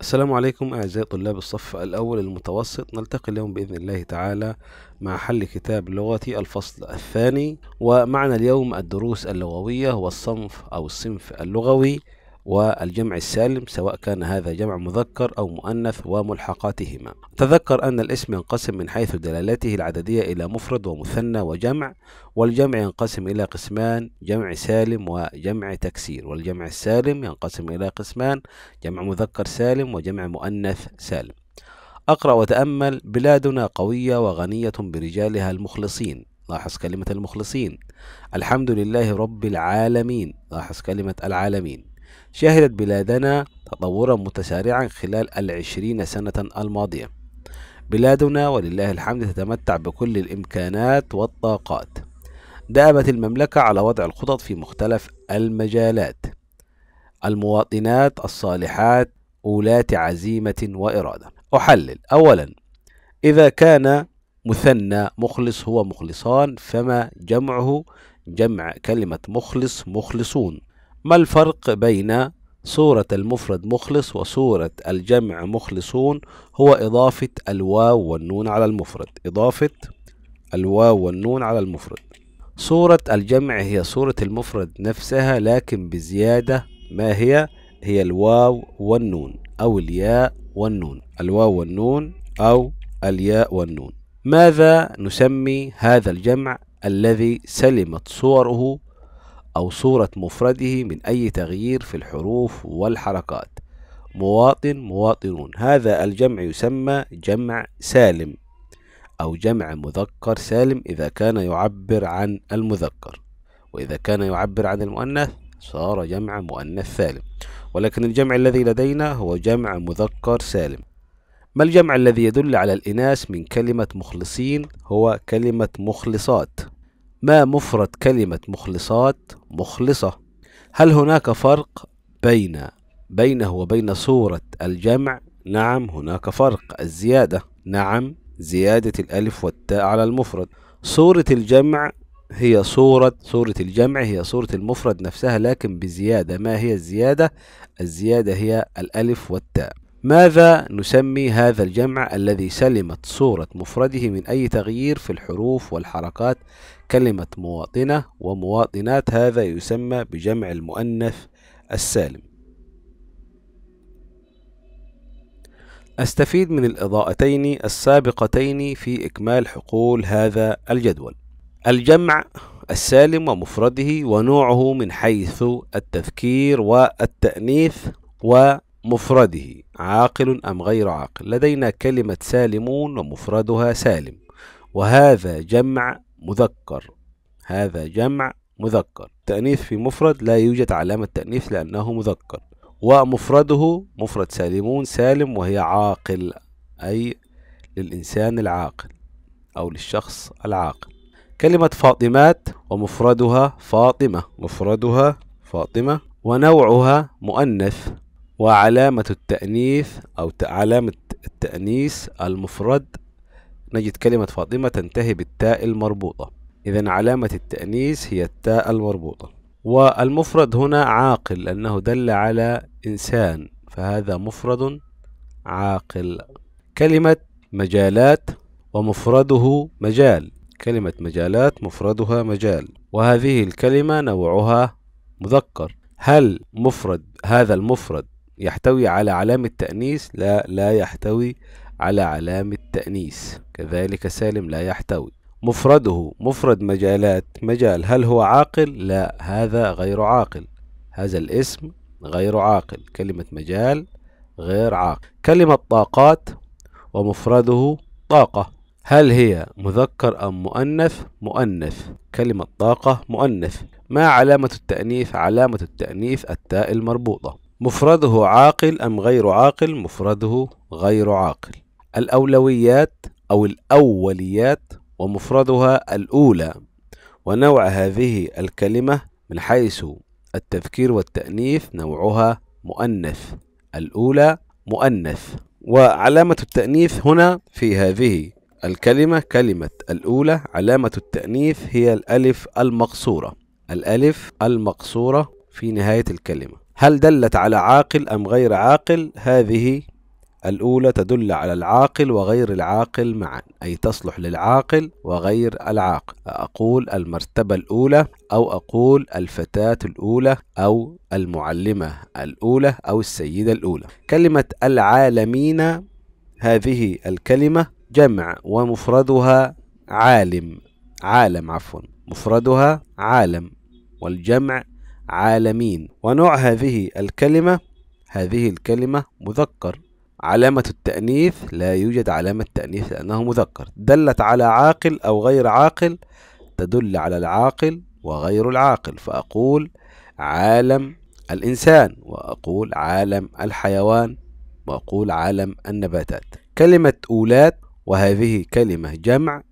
السلام عليكم أعزائي طلاب الصف الأول المتوسط نلتقي اليوم بإذن الله تعالى مع حل كتاب لغتي الفصل الثاني ومعنا اليوم الدروس اللغوية هو الصنف أو الصنف اللغوي والجمع السالم سواء كان هذا جمع مذكر أو مؤنث وملحقاتهما تذكر أن الاسم ينقسم من حيث دلالته العددية إلى مفرد ومثنى وجمع والجمع ينقسم إلى قسمان جمع سالم وجمع تكسير والجمع السالم ينقسم إلى قسمان جمع مذكر سالم وجمع مؤنث سالم أقرأ وتأمل بلادنا قوية وغنية برجالها المخلصين لاحظ كلمة المخلصين الحمد لله رب العالمين لاحظ كلمة العالمين شهدت بلادنا تطورا متسارعا خلال العشرين سنة الماضية بلادنا ولله الحمد تتمتع بكل الإمكانات والطاقات دأبت المملكة على وضع الخطط في مختلف المجالات المواطنات الصالحات أولات عزيمة وإرادة أحلل أولا إذا كان مثنى مخلص هو مخلصان فما جمعه جمع كلمة مخلص مخلصون ما الفرق بين صورة المفرد مخلص وصورة الجمع مخلصون هو إضافة الواو والنون على المفرد إضافة الواو والنون على المفرد صورة الجمع هي صورة المفرد نفسها لكن بزيادة ما هي هي الواو والنون أو الياء والنون الواو والنون أو الياء والنون ماذا نسمي هذا الجمع الذي سلمت صوره أو صورة مفرده من أي تغيير في الحروف والحركات مواطن مواطنون هذا الجمع يسمى جمع سالم أو جمع مذكر سالم إذا كان يعبر عن المذكر وإذا كان يعبر عن المؤنث صار جمع مؤنث سالم ولكن الجمع الذي لدينا هو جمع مذكر سالم ما الجمع الذي يدل على الإناث من كلمة مخلصين هو كلمة مخلصات ما مفرد كلمة مخلصات مخلصة هل هناك فرق بين بينه وبين صورة الجمع نعم هناك فرق الزيادة نعم زيادة الألف والتاء على المفرد صورة الجمع هي صورة صورة الجمع هي صورة المفرد نفسها لكن بزيادة ما هي الزيادة؟ الزيادة هي الألف والتاء ماذا نسمي هذا الجمع الذي سلمت صورة مفرده من أي تغيير في الحروف والحركات كلمة مواطنة ومواطنات هذا يسمى بجمع المؤنث السالم أستفيد من الإضاءتين السابقتين في إكمال حقول هذا الجدول الجمع السالم ومفرده ونوعه من حيث التذكير والتأنيث و مفرده عاقل أم غير عاقل لدينا كلمة سالمون ومفردها سالم وهذا جمع مذكر هذا جمع مذكر تأنيث في مفرد لا يوجد علامة تأنيث لأنه مذكر ومفرده مفرد سالمون سالم وهي عاقل أي للإنسان العاقل أو للشخص العاقل كلمة فاطمات ومفردها فاطمة مفردها فاطمة ونوعها مؤنث وعلامة التأنيث أو علامة التأنيث المفرد نجد كلمة فاطمة تنتهي بالتاء المربوطة إذا علامة التأنيث هي التاء المربوطة والمفرد هنا عاقل لأنه دل على إنسان فهذا مفرد عاقل كلمة مجالات ومفرده مجال كلمة مجالات مفردها مجال وهذه الكلمة نوعها مذكر هل مفرد هذا المفرد يحتوي على علامة تأنيث لا لا يحتوي على علامة تأنيث كذلك سالم لا يحتوي مفرده مفرد مجالات مجال هل هو عاقل؟ لا هذا غير عاقل هذا الاسم غير عاقل كلمة مجال غير عاقل كلمة طاقات ومفرده طاقة هل هي مذكر أم مؤنث؟ مؤنث كلمة طاقة مؤنث ما علامة التأنيث؟ علامة التأنيث التاء المربوطة مفرده عاقل أم غير عاقل مفرده غير عاقل الأولويات أو الأوليات ومفردها الأولى ونوع هذه الكلمة من حيث التذكير والتأنيث نوعها مؤنث الأولى مؤنث وعلامة التأنيث هنا في هذه الكلمة كلمة الأولى علامة التأنيث هي الألف المقصورة الألف المقصورة في نهاية الكلمة هل دلت على عاقل أم غير عاقل هذه الأولى تدل على العاقل وغير العاقل معا أي تصلح للعاقل وغير العاقل أقول المرتبة الأولى أو أقول الفتاة الأولى أو المعلمة الأولى أو السيدة الأولى كلمة العالمين هذه الكلمة جمع ومفردها عالم عالم عفوا مفردها عالم والجمع عالمين ونوع هذه الكلمة هذه الكلمة مذكر علامة التأنيث لا يوجد علامة تأنيث لأنه مذكر دلت على عاقل أو غير عاقل تدل على العاقل وغير العاقل فأقول عالم الإنسان وأقول عالم الحيوان وأقول عالم النباتات كلمة أولاد وهذه كلمة جمع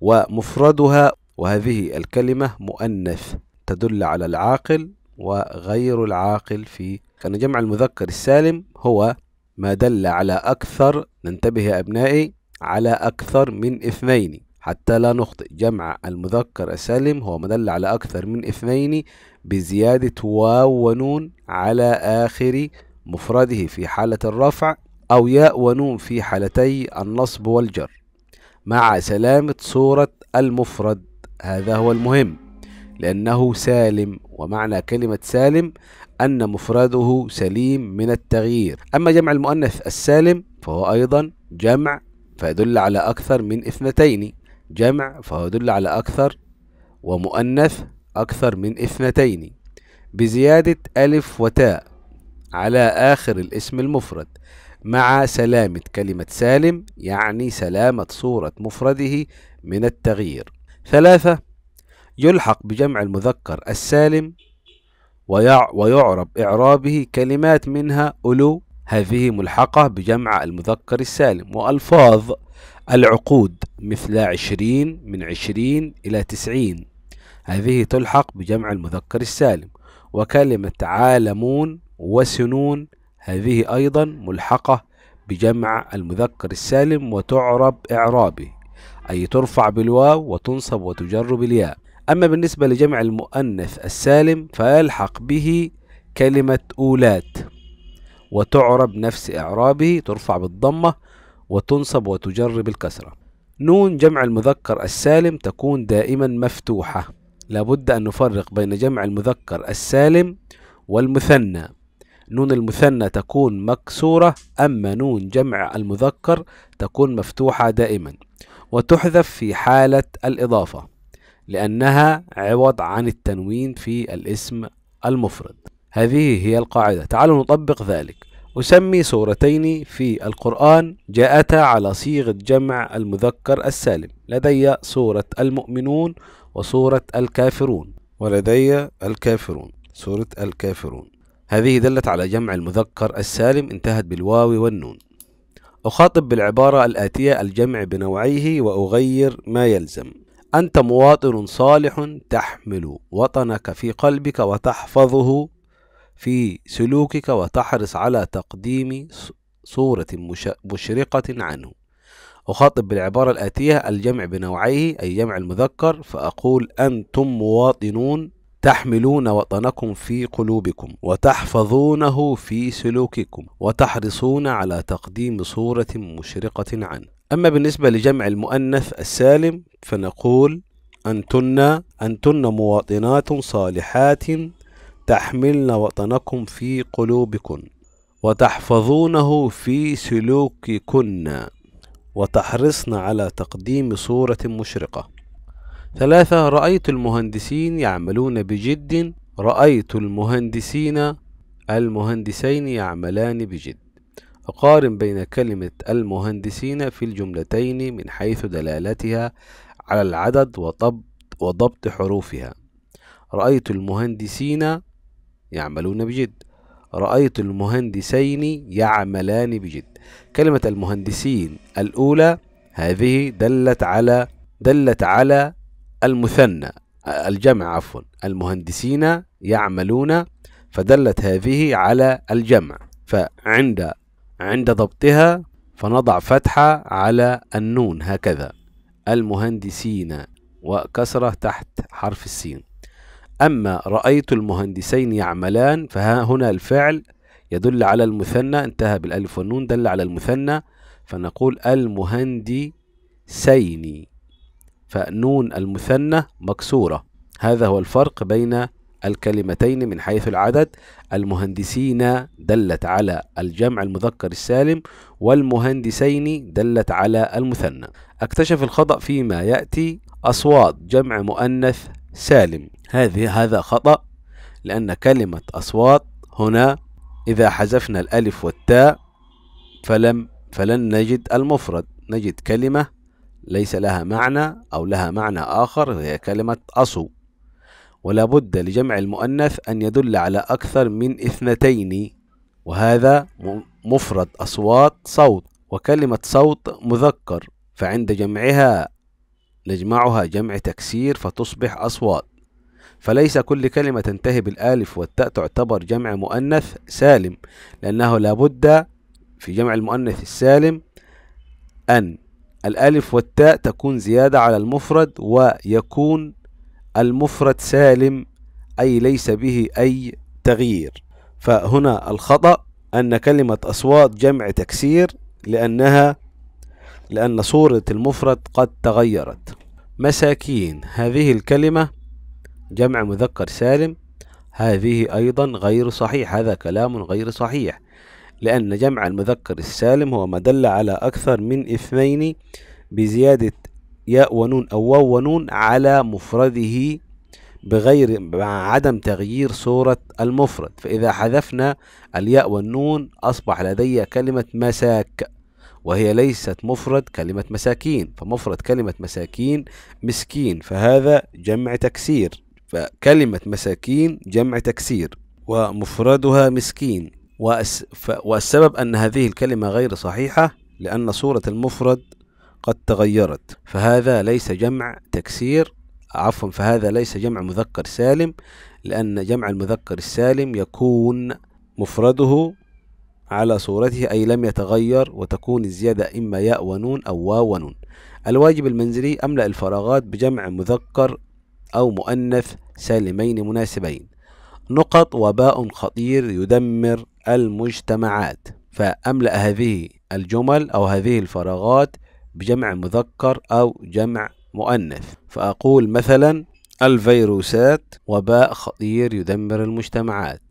ومفردها وهذه الكلمة مؤنث تدل على العاقل وغير العاقل في كان جمع المذكر السالم هو ما دل على أكثر ننتبه يا أبنائي على أكثر من اثنين حتى لا نخطئ جمع المذكر السالم هو ما دل على أكثر من اثنين بزيادة واو ونون على آخر مفرده في حالة الرفع أو ياء ونون في حالتي النصب والجر مع سلامة صورة المفرد هذا هو المهم لأنه سالم ومعنى كلمة سالم أن مفرده سليم من التغيير أما جمع المؤنث السالم فهو أيضا جمع فيدل على أكثر من اثنتين جمع فهو يدل على أكثر ومؤنث أكثر من اثنتين بزيادة ألف وتاء على آخر الاسم المفرد مع سلامة كلمة سالم يعني سلامة صورة مفرده من التغيير ثلاثة يلحق بجمع المذكر السالم ويعرب إعرابه كلمات منها ألو هذه ملحقة بجمع المذكر السالم وألفاظ العقود مثل عشرين من عشرين إلى تسعين هذه تلحق بجمع المذكر السالم وكلمة عالمون وسنون هذه أيضا ملحقة بجمع المذكر السالم وتعرب إعرابه أي ترفع بالواو وتنصب وتجر بالياء أما بالنسبة لجمع المؤنث السالم فيلحق به كلمة أولاد وتعرب نفس إعرابه ترفع بالضمة وتنصب وتجر بالكسرة نون جمع المذكر السالم تكون دائما مفتوحة لابد أن نفرق بين جمع المذكر السالم والمثنى نون المثنى تكون مكسورة أما نون جمع المذكر تكون مفتوحة دائما وتحذف في حالة الإضافة لأنها عوض عن التنوين في الاسم المفرد هذه هي القاعدة تعالوا نطبق ذلك أسمي سورتين في القرآن جاءتا على صيغة جمع المذكر السالم لدي سورة المؤمنون وسورة الكافرون ولدي الكافرون سورة الكافرون هذه دلت على جمع المذكر السالم انتهت بالواو والنون أخاطب بالعبارة الآتية الجمع بنوعيه وأغير ما يلزم أنت مواطن صالح تحمل وطنك في قلبك وتحفظه في سلوكك وتحرص على تقديم صورة مشرقة عنه أخاطب بالعبارة الآتية الجمع بنوعيه أي جمع المذكر فأقول أنتم مواطنون تحملون وطنكم في قلوبكم وتحفظونه في سلوككم وتحرصون على تقديم صورة مشرقة عنه أما بالنسبة لجمع المؤنث السالم فنقول أنتن أنتن مواطنات صالحات تحملن وطنكم في قلوبكن وتحفظونه في سلوككن وتحرصن على تقديم صورة مشرقة ثلاثة رأيت المهندسين يعملون بجد رأيت المهندسين المهندسين يعملان بجد فقارن بين كلمة المهندسين في الجملتين من حيث دلالتها على العدد وضبط, وضبط حروفها رأيت المهندسين يعملون بجد رأيت المهندسين يعملان بجد كلمة المهندسين الأولى هذه دلت على دلت على المثنى الجمع عفوا المهندسين يعملون فدلت هذه على الجمع فعند عند ضبطها فنضع فتحة على النون هكذا المهندسين وكسرة تحت حرف السين أما رأيت المهندسين يعملان فها هنا الفعل يدل على المثنى انتهى بالألف والنون دل على المثنى فنقول المهندسين فنون المثنى مكسورة هذا هو الفرق بين الكلمتين من حيث العدد المهندسين دلت على الجمع المذكر السالم والمهندسين دلت على المثنى اكتشف الخطأ فيما يأتي أصوات جمع مؤنث سالم هذه هذا خطأ لأن كلمة أصوات هنا إذا حذفنا الألف والتاء فلم فلن نجد المفرد نجد كلمة ليس لها معنى أو لها معنى آخر وهي كلمة أصو ولا بد لجمع المؤنث أن يدل على أكثر من اثنتين وهذا مفرد أصوات صوت وكلمة صوت مذكر فعند جمعها نجمعها جمع تكسير فتصبح أصوات فليس كل كلمة تنتهي بالآلف والتاء تعتبر جمع مؤنث سالم لأنه لابد في جمع المؤنث السالم أن الألف والتاء تكون زيادة على المفرد ويكون المفرد سالم أي ليس به أي تغيير فهنا الخطأ أن كلمة أصوات جمع تكسير لأنها لأن صورة المفرد قد تغيرت مساكين هذه الكلمة جمع مذكر سالم هذه أيضا غير صحيح هذا كلام غير صحيح لأن جمع المذكر السالم هو ما دل على أكثر من اثنين بزيادة ياء ونون أو واو ونون على مفرده بغير مع عدم تغيير صورة المفرد فإذا حذفنا الياء والنون أصبح لدي كلمة مساك وهي ليست مفرد كلمة مساكين فمفرد كلمة مساكين مسكين فهذا جمع تكسير فكلمة مساكين جمع تكسير ومفردها مسكين والسبب أن هذه الكلمة غير صحيحة لأن صورة المفرد قد تغيرت فهذا ليس جمع تكسير عفوا فهذا ليس جمع مذكر سالم لأن جمع المذكر السالم يكون مفرده على صورته أي لم يتغير وتكون الزيادة إما ياء ونون أو واو ونون الواجب المنزلي أملأ الفراغات بجمع مذكر أو مؤنث سالمين مناسبين نقط وباء خطير يدمر المجتمعات فأملأ هذه الجمل أو هذه الفراغات بجمع مذكر أو جمع مؤنث فأقول مثلا الفيروسات وباء خطير يدمر المجتمعات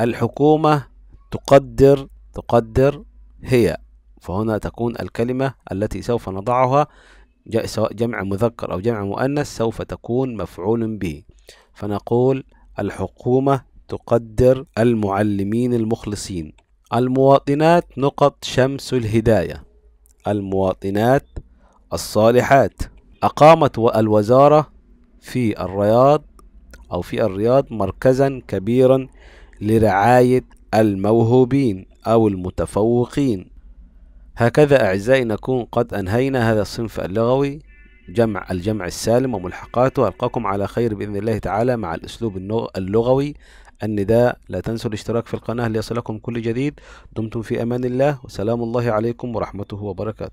الحكومة تقدر تقدر هي فهنا تكون الكلمة التي سوف نضعها سواء جمع مذكر أو جمع مؤنث سوف تكون مفعول به فنقول الحكومة تقدر المعلمين المخلصين المواطنات نقط شمس الهداية المواطنات الصالحات أقامت الوزارة في الرياض أو في الرياض مركزا كبيرا لرعاية الموهوبين أو المتفوقين هكذا أعزائي نكون قد أنهينا هذا الصنف اللغوي جمع الجمع السالم وملحقاته ألقاكم على خير بإذن الله تعالى مع الأسلوب اللغوي النداء لا تنسوا الاشتراك في القناة ليصلكم كل جديد دمتم في أمان الله وسلام الله عليكم ورحمته وبركاته